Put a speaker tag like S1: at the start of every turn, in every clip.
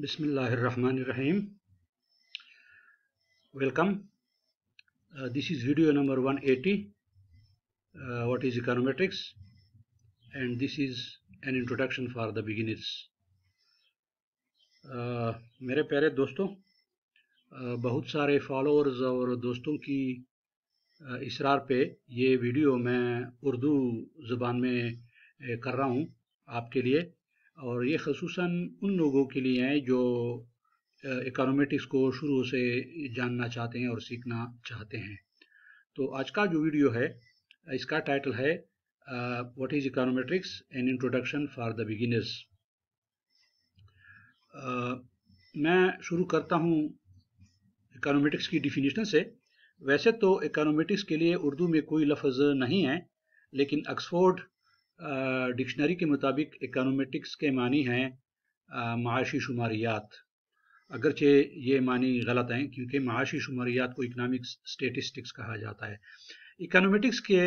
S1: बिसमीम welcome this is video number 180 eighty what is econometrics and this is an introduction for the beginners मेरे प्यारे दोस्तों uh, बहुत सारे फॉलोअर्स और दोस्तों की uh, इसरार पे ये वीडियो मैं उर्दू जुबान में uh, कर रहा हूँ आपके लिए और ये खसूस उन लोगों के लिए हैं जो इकोनॉमेटिक्स को शुरू से जानना चाहते हैं और सीखना चाहते हैं तो आज का जो वीडियो है इसका टाइटल है what is econometrics an introduction for the beginners मैं शुरू करता हूँ इकोनॉमेटिक्स की डिफिनीशन से वैसे तो इकोनॉमेटिक्स के लिए उर्दू में कोई लफ्ज़ नहीं है लेकिन ऑक्सफोर्ड डिक्शनरी के मुताबिक इकानोमेटिक्स के मानी हैं माशी शुमारियात अगरचे ये मानी गलत हैं क्योंकि माशी शुमारियात को इकनॉमिक्स स्टेटिस्टिक्स कहा जाता है इकानोमेटिक्स के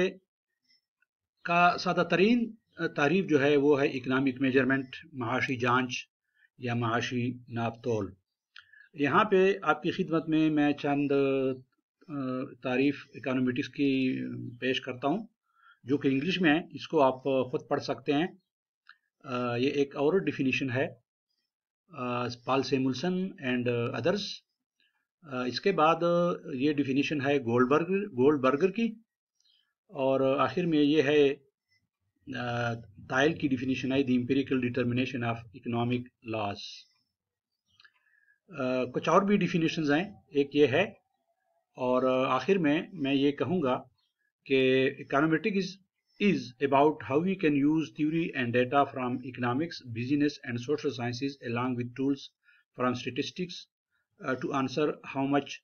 S1: का सादा तरीन तारीफ जो है वो है इकनॉमिक मेजरमेंट माशी जांच या माशी नापतोल यहाँ पे आपकी खिदमत में मैं चंद तारीफ इकानोमेटिक्स की पेश करता हूँ जो कि इंग्लिश में है इसको आप खुद पढ़ सकते हैं ये एक और डिफिनीशन है पाल सेमुलसन एंड अदर्स इसके बाद ये डिफिनीशन है गोल्ड बर्गर गोल्ड बर्गर की और आखिर में ये है ताइल की डिफिनीशन है the empirical empirical determination of economic laws कुछ और भी डिफिनीशन हैं एक ये है और आखिर में मैं ये कहूँगा के econometrics is about how we can use theory and data from economics business and social sciences along with tools from statistics to answer how much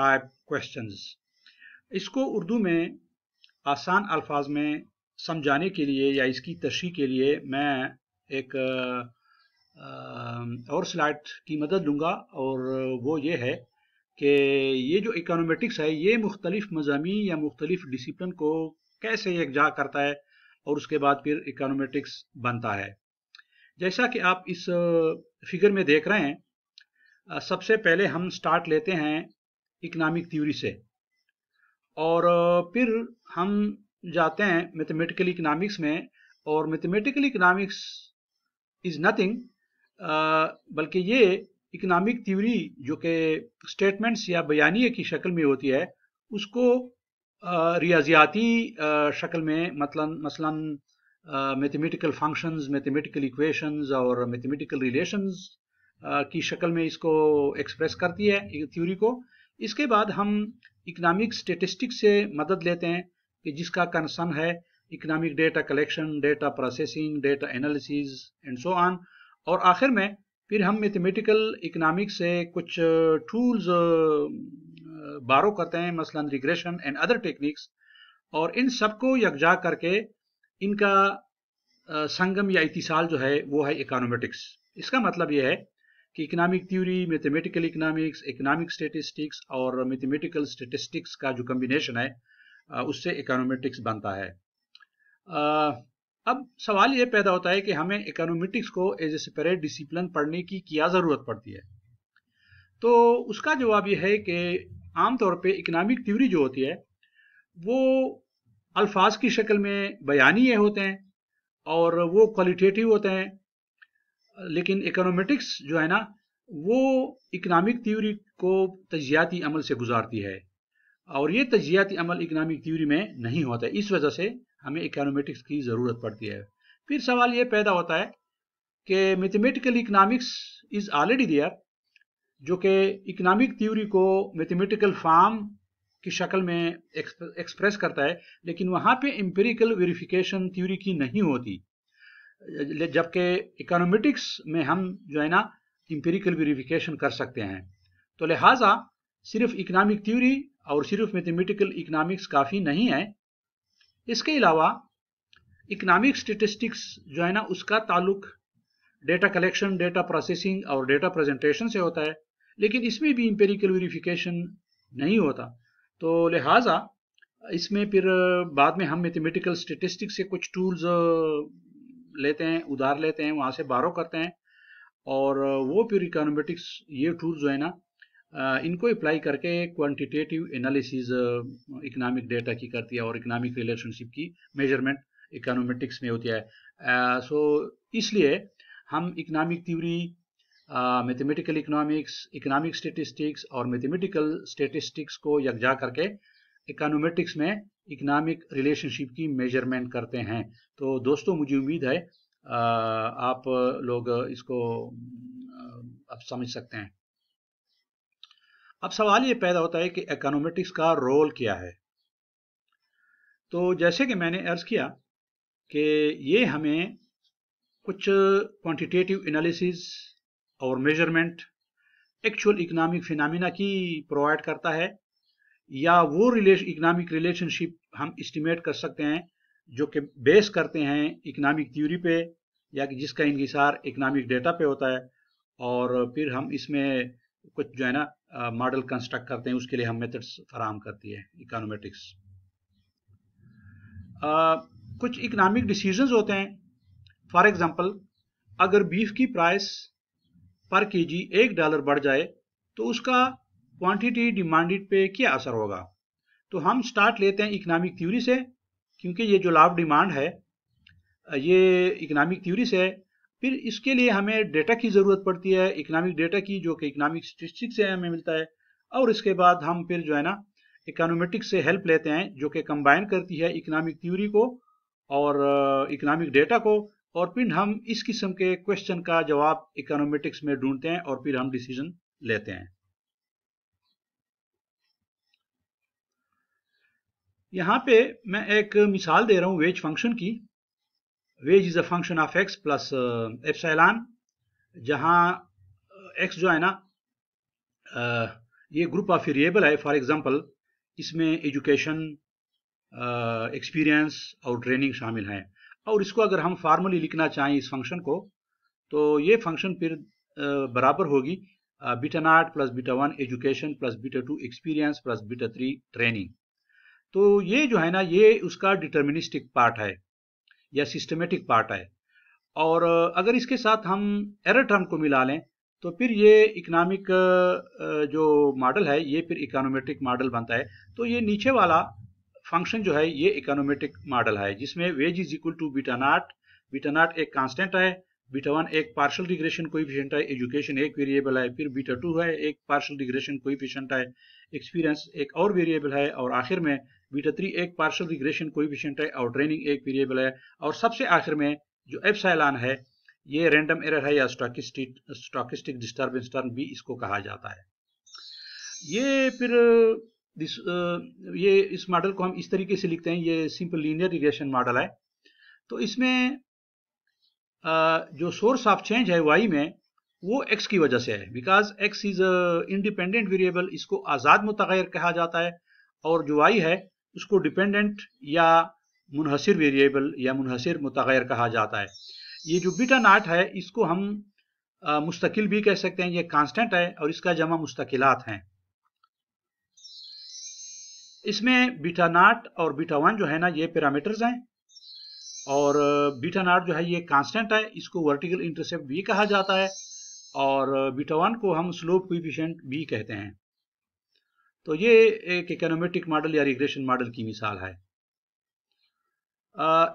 S1: type question इसको उर्दू में आसान अल्फाज में समझाने के लिए या इसकी तशरी के लिए मैं एक आ, uh, आ, um, और स्लाइड की मदद लूँगा और वो ये है कि ये जो इकोनॉमेटिक्स है ये मुख्तलिफ मजामी या मुख्तलिफ डिसिप्लिन को कैसे यकजा करता है और उसके बाद फिर इकोनॉमेटिक्स बनता है जैसा कि आप इस फिगर में देख रहे हैं सबसे पहले हम स्टार्ट लेते हैं इकनॉमिक थ्योरी से और फिर हम जाते हैं मैथमेटिकल इकनॉमिक्स में और मैथमेटिकल इकनॉमिक्स इज़ नथिंग बल्कि ये इकनॉमिक थ्योरी जो कि स्टेटमेंट्स या बयानी की शक्ल में होती है उसको रियाजियाती शक्ल में मतलब मसलन मैथमेटिकल फंक्शंस मैथमेटिकल इक्वेशंस और मैथमेटिकल रिलेशंस की शक्ल में इसको एक्सप्रेस करती है थ्योरी को इसके बाद हम इकनॉमिक स्टेटिस्टिक्स से मदद लेते हैं कि जिसका कंसर्न है economic data collection data processing data analysis and so on और आखिर में फिर हम मैथमेटिकल इकनॉमिक्स से कुछ टूल्स बारो करते हैं मसलन रिग्रेशन एंड अदर टेक्निक्स और इन सबको यकजा करके इनका संगम या इतिसाल जो है वो है इकोनॉमेटिक्स इसका मतलब यह है कि economic theory mathematical economics economic statistics और मैथमेटिकल स्टेटिस्टिक्स का जो कम्बिनेशन है उससे इकोनॉमेटिक्स बनता है अब सवाल यह पैदा होता है कि हमें इकोनॉमिक्स को एज ए सेपरेट डिसिप्लिन पढ़ने की क्या ज़रूरत पड़ती है तो उसका जवाब यह है कि आमतौर पे इकनॉमिक थ्योरी जो होती है वो अल्फाज की शक्ल में बयानिए होते हैं और वो क्वालिटेटिव होते हैं लेकिन इकोनॉमिक्स जो है ना वो इकनॉमिक थ्योरी को तजियाती अमल से गुजारती है और ये तजियाती अमल इकनॉमिक थ्योरी में नहीं होता इस वजह से हमें इकोनॉमेटिक्स की ज़रूरत पड़ती है फिर सवाल ये पैदा होता है कि mathematical economics is already there जो कि इकोनॉमिक थ्योरी को मैथमेटिकल फार्म की शक्ल में एक्सप्रेस करता है लेकिन वहाँ पे इम्पेरिकल वेरिफिकेशन थ्योरी की नहीं होती जबकि इकोनॉमेटिक्स में हम जो है ना इम्पेरिकल वेरिफिकेशन कर सकते हैं तो लिहाजा सिर्फ इकनॉमिक थ्योरी और सिर्फ मैथमेटिकल इकनॉमिक्स काफ़ी नहीं है इसके अलावा इकोनॉमिक स्टेटिस्टिक्स जो है ना उसका ताल्लुक डेटा कलेक्शन डेटा प्रोसेसिंग और डेटा प्रेजेंटेशन से होता है लेकिन इसमें भी इम्पेरिकल वेरिफिकेशन नहीं होता तो लिहाजा इसमें फिर बाद में हम मैथमेटिकल स्टेटिस्टिक्स से कुछ टूल्स लेते हैं उधार लेते हैं वहाँ से बारो करते हैं और वो फिर इकोनोमेटिक्स ये टूल जो है ना इनको अप्लाई करके क्वांटिटेटिव एनालिसिस इकोनॉमिक डेटा की करती है और इकोनॉमिक रिलेशनशिप की मेजरमेंट इकोनॉमेटिक्स में होती है सो so, इसलिए हम economic theory mathematical economics economic statistics और मैथमेटिकल स्टेटिस्टिक्स को यकजा करके इकोनॉमेटिक्स में इकोनॉमिक रिलेशनशिप की मेजरमेंट करते हैं तो दोस्तों मुझे उम्मीद है आप लोग इसको अब आप समझ सकते हैं अब सवाल ये पैदा होता है कि इकोनॉमेटिक्स का रोल क्या है तो जैसे कि मैंने अर्ज किया कि ये हमें कुछ क्वांटिटेटिव एनालिसिस और मेजरमेंट एक्चुअल इकोनॉमिक फिनामिना की प्रोवाइड करता है या वो रिलेशन इकोनॉमिक रिलेशनशिप हम इस्टीमेट कर सकते हैं जो कि बेस करते हैं इकोनॉमिक थ्योरी पे या कि जिसका इंसार इकोनॉमिक डेटा पे होता है और फिर हम इसमें कुछ जो है ना मॉडल कंस्ट्रक्ट करते हैं उसके लिए हम मेथड्स फराम करती है इकोनॉमेटिक्स कुछ इकनॉमिक डिसीजंस होते हैं फॉर एग्जांपल अगर बीफ की प्राइस पर केजी एक डॉलर बढ़ जाए तो उसका क्वांटिटी डिमांडेड पे क्या असर होगा तो हम स्टार्ट लेते हैं इकनॉमिक थ्योरी से क्योंकि ये जो लाभ डिमांड है ये इकनॉमिक थ्योरी से फिर इसके लिए हमें डेटा की ज़रूरत पड़ती है इकोनॉमिक डेटा की जो कि इकोनॉमिक स्टिस्टिक्स से हमें मिलता है और इसके बाद हम फिर जो है ना इकोनोमेटिक्स से हेल्प लेते हैं जो कि कंबाइन करती है इकोनॉमिक थ्योरी को और इकोनॉमिक डेटा को और फिर हम इस किस्म के क्वेश्चन का जवाब इकोनॉमेटिक्स में ढूंढते हैं और फिर हम डिसीजन लेते हैं यहां पे मैं एक मिसाल दे रहा हूं वेज फंक्शन की wage is a function of X plus epsilon जहाँ एक्स uh, जो है ना uh, ये ग्रुप ऑफ वेरिएबल है फॉर एग्जांपल इसमें एजुकेशन एक्सपीरियंस uh, और ट्रेनिंग शामिल हैं और इसको अगर हम फार्मली लिखना चाहें इस फंक्शन को तो ये फंक्शन फिर बराबर होगी beta naught plus beta one education plus beta two experience plus beta three training तो ये जो है ना ये उसका डिटर्मिनिस्टिक पार्ट है या सिस्टमेटिक पार्ट है और अगर इसके साथ हम एरर टर्म को मिला लें तो फिर ये इकोनॉमिक जो मॉडल है ये फिर इकोनोमेट्रिक मॉडल बनता है तो ये नीचे वाला फंक्शन जो है ये इकोनोमेट्रिक मॉडल है जिसमें wage is equal to beta naught beta naught एक कांस्टेंट है बीटा वन एक पार्शल रिग्रेशन कोएफिशिएंट है एजुकेशन एक वेरिएबल है फिर बीटा टू है एक पार्शल रिग्रेशन कोएफिशिएंट है एक्सपीरियंस एक और वेरिएबल है और आखिर में बीटा थ्री एक पार्शल रिग्रेशन कोएफिशिएंट है और ट्रेनिंग एक वेरिएबल है और सबसे आखिर में जो एप्साइलान है ये रेंडम एरर है या स्टॉकिस्टिक स्टॉकिस्टिक डिस्टर्बेंस टर्म भी इसको कहा जाता है ये फिर दिस ये इस मॉडल को हम इस तरीके से लिखते हैं ये सिंपल लीनियर रिग्रेशन मॉडल है तो इसमें जो सोर्स ऑफ चेंज है वाई में वो एक्स की वजह से है because X is independent variable इसको आज़ाद मतगैर कहा जाता है और जो वाई है उसको डिपेंडेंट या मुनहसर वेरिएबल या मुनहसर मुतर कहा जाता है ये जो बीटा नाट है इसको हम मुस्तकिल भी कह सकते हैं ये कांस्टेंट है और इसका जमा मुस्तकिलात हैं इसमें बीटा नाट और बीटा वन जो है ना ये पैरामीटर्स हैं और बीटा नॉट जो है ये कांस्टेंट है इसको वर्टिकल इंटरसेप्ट भी कहा जाता है और बीटा वन को हम स्लोप कोफिशियंट भी कहते हैं तो ये एक इकोनोमेट्रिक मॉडल या रिग्रेशन मॉडल की मिसाल है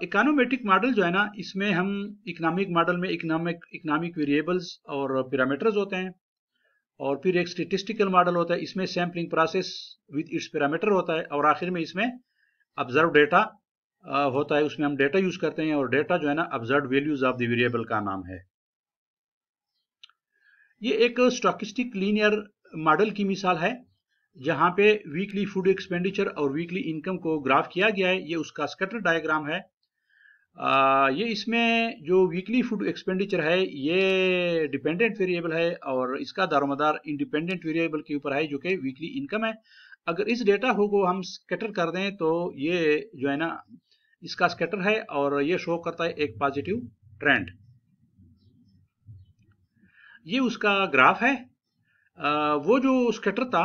S1: इकोनोमेट्रिक मॉडल जो है ना इसमें हम इकोनॉमिक मॉडल में इकोनॉमिक इकोनॉमिक वेरिएबल्स और पैरामीटर्स होते हैं और फिर एक स्टेटिस्टिकल मॉडल होता है इसमें sampling process with its parameter होता है और आखिर में इसमें ऑब्जर्व डेटा होता है उसमें हम डेटा यूज करते हैं और डेटा जो है ना observe values of the variable का नाम है ये एक स्टॉकिस्टिक लीनियर मॉडल की मिसाल है जहां पे वीकली फूड एक्सपेंडिचर और वीकली इनकम को ग्राफ किया गया है ये उसका स्कटर डायग्राम है आ, ये इसमें जो वीकली फूड एक्सपेंडिचर है ये डिपेंडेंट वेरिएबल है और इसका दारोमदार इंडिपेंडेंट वेरिएबल के ऊपर है जो कि वीकली इनकम है अगर इस डेटा को हम स्कैटर कर दें तो ये जो है ना इसका स्केटर है और ये शो करता है एक पॉजिटिव ट्रेंड ये उसका ग्राफ है वो जो स्केटर था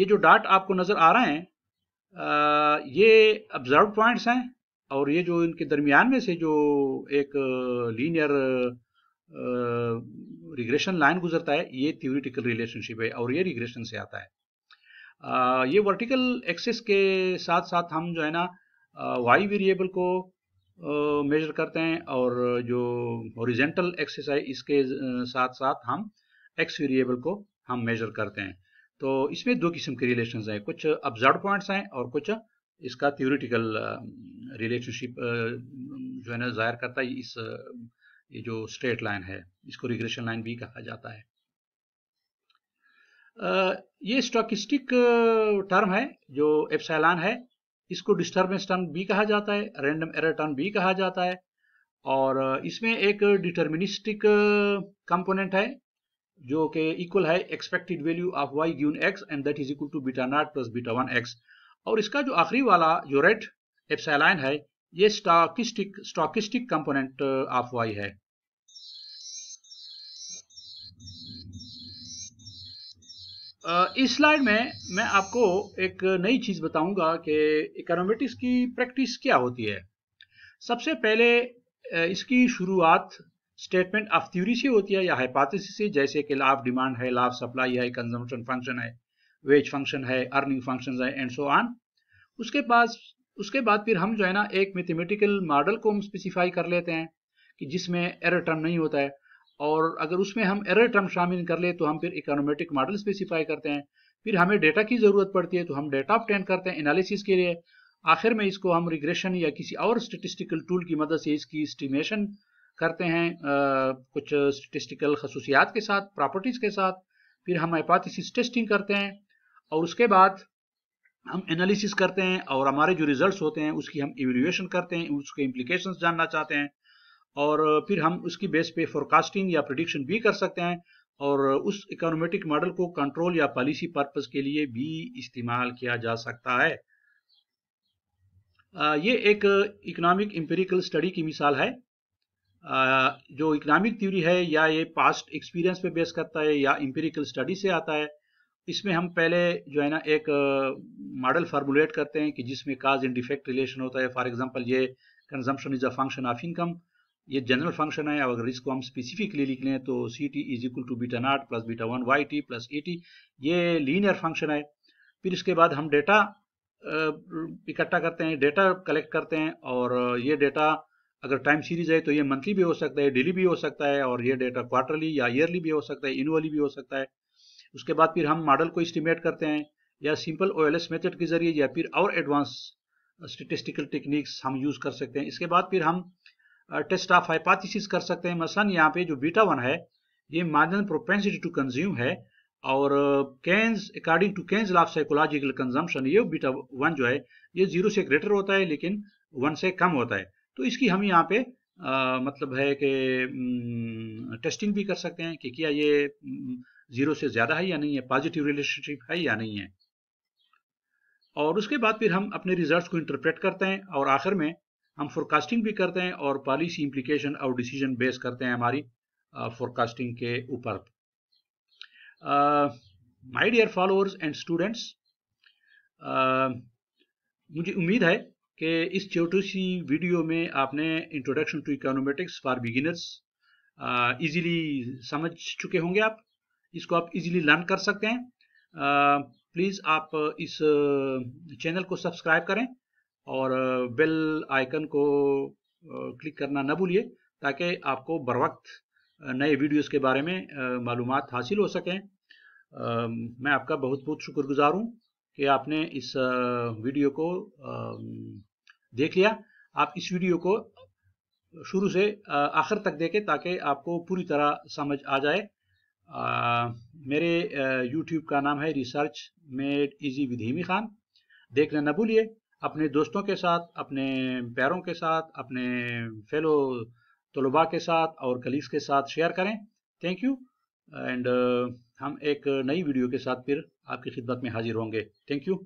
S1: ये जो डाट आपको नज़र आ रहे हैं ये ऑब्जर्व पॉइंट्स हैं और ये जो इनके दरमियान में से जो एक लीनियर रिग्रेशन लाइन गुजरता है ये थ्योरिटिकल रिलेशनशिप है और ये रिग्रेशन से आता है ये वर्टिकल एक्सेस के साथ साथ हम जो है ना वाई वेरिएबल को मेजर करते हैं और जो हॉरिजेंटल एक्सेस है इसके साथ साथ हम एक्स वेरिएबल को हम मेजर करते हैं तो इसमें दो किस्म के रिलेशन हैं कुछ ऑब्जर्व पॉइंट्स हैं और कुछ इसका थियोरिटिकल रिलेशनशिप जो है ना जाहिर करता है इस ये जो स्ट्रेट लाइन है इसको रिग्रेशन लाइन भी कहा जाता है ये स्टॉकिस्टिक टर्म है जो एप्साइलान है इसको डिस्टर्बेंस टर्म बी कहा जाता है रैंडम एरर टर्म बी कहा जाता है और इसमें एक डिटर्मिनिस्टिक कंपोनेंट है जो कि इक्वल है expected value of Y given X and that is equal to beta naught plus beta one X और इसका जो आखिरी वाला जो रेट एप्साइलाइन है ये stochastic stochastic component of Y है इस स्लाइड में मैं आपको एक नई चीज़ बताऊंगा कि इकोनॉमिक्स की प्रैक्टिस क्या होती है सबसे पहले इसकी शुरुआत स्टेटमेंट ऑफ थ्योरी से होती है या हाइपोथेसिस से जैसे कि लाभ डिमांड है लाभ सप्लाई है कंजम्पशन फंक्शन है वेज फंक्शन है अर्निंग फंक्शन है एंड सो ऑन उसके पास उसके बाद फिर हम जो है ना एक मैथमेटिकल मॉडल को हम स्पेसिफाई कर लेते हैं कि जिसमें एरर टर्म नहीं होता है और अगर उसमें हम एरर टर्म शामिल कर ले तो हम फिर इकोनोमेटिक मॉडल स्पेसिफाई करते हैं फिर हमें डेटा की ज़रूरत पड़ती है तो हम डेटा ऑप्टेन करते हैं एनालिसिस के लिए आखिर में इसको हम रिग्रेशन या किसी और स्टेटिस्टिकल टूल की मदद से इसकी इस्टीमेशन करते हैं आ, कुछ स्टेटिस्टिकल खसूसियात के साथ प्रॉपर्टीज़ के साथ फिर हम एपाथिस टेस्टिंग करते हैं और उसके बाद हम एनालिसिस करते हैं और हमारे जो रिजल्ट्स होते हैं उसकी हम इवेल्यूएशन करते हैं उसके इम्प्लीकेशंस जानना चाहते हैं और फिर हम उसकी बेस पे फोरकास्टिंग या प्रिडिक्शन भी कर सकते हैं और उस इकोनॉमेटिक मॉडल को कंट्रोल या पॉलिसी पर्पस के लिए भी इस्तेमाल किया जा सकता है ये एक इकोनॉमिक एम्पेरिकल स्टडी की मिसाल है जो इकोनॉमिक थ्योरी है या ये पास्ट एक्सपीरियंस पे बेस करता है या एम्पेरिकल स्टडी से आता है इसमें हम पहले जो है ना एक मॉडल फार्मुलेट करते हैं कि जिसमें काज एंड डिफेक्ट रिलेशन होता है फॉर एग्जांपल ये consumption is a function of income ये जनरल फंक्शन है अगर इसको हम स्पेसिफिकली लिख लें तो C T is equal to beta naught plus beta one Y T plus A T ये लीनियर फंक्शन है फिर इसके बाद हम डेटा इकट्ठा करते हैं डेटा कलेक्ट करते हैं और ये डेटा अगर टाइम सीरीज है तो ये मंथली भी हो सकता है डेली भी हो सकता है और ये डेटा क्वार्टरली या ईयरली भी हो सकता है एनुअली भी हो सकता है उसके बाद फिर हम मॉडल को इस्टीमेट करते हैं या सिंपल ओ मेथड के जरिए या फिर और एडवांस स्टेटिस्टिकल टेक्निक्स हम यूज़ कर सकते हैं इसके बाद फिर हम टेस्ट ऑफ हाइपाथिस कर सकते हैं मसलन यहाँ पे जो बीटा वन है ये मार्जिनल प्रोपेंसिटी टू कंज्यूम है और Keynes according to Keynes law of psychological consumption ये बीटा वन जो है ये जीरो से ग्रेटर होता है लेकिन वन से कम होता है तो इसकी हम यहाँ पे आ, मतलब है कि टेस्टिंग भी कर सकते हैं कि क्या ये जीरो से ज़्यादा है या नहीं है पॉजिटिव रिलेशनशिप है या नहीं है और उसके बाद फिर हम अपने रिजल्ट्स को इंटरप्रेट करते हैं और आखिर में हम फोरकास्टिंग भी करते हैं और पॉलिसी इम्प्लीकेशन और डिसीजन बेस करते हैं हमारी फोरकास्टिंग uh, के ऊपर my dear followers and students मुझे उम्मीद है कि इस छोटी सी वीडियो में आपने introduction to econometrics for beginners easily समझ चुके होंगे आप इसको आप इजीली लर्न कर सकते हैं प्लीज़ uh, आप इस चैनल uh, को सब्सक्राइब करें और बेल आइकन को क्लिक करना न भूलिए ताकि आपको बर वक्त नए वीडियोस के बारे में मालूम हासिल हो सकें मैं आपका बहुत बहुत शुक्रगुजार हूँ कि आपने इस वीडियो को देख लिया आप इस वीडियो को शुरू से आखिर तक देखें ताकि आपको पूरी तरह समझ आ जाए आ, मेरे यूट्यूब का नाम है research made easy with Khan देखना न भूलिए अपने दोस्तों के साथ अपने पैरों के साथ अपने फेलो तलबा के साथ और कलीग्स के साथ शेयर करें थैंक यू एंड हम एक नई वीडियो के साथ फिर आपकी खिदमत में हाजिर होंगे थैंक यू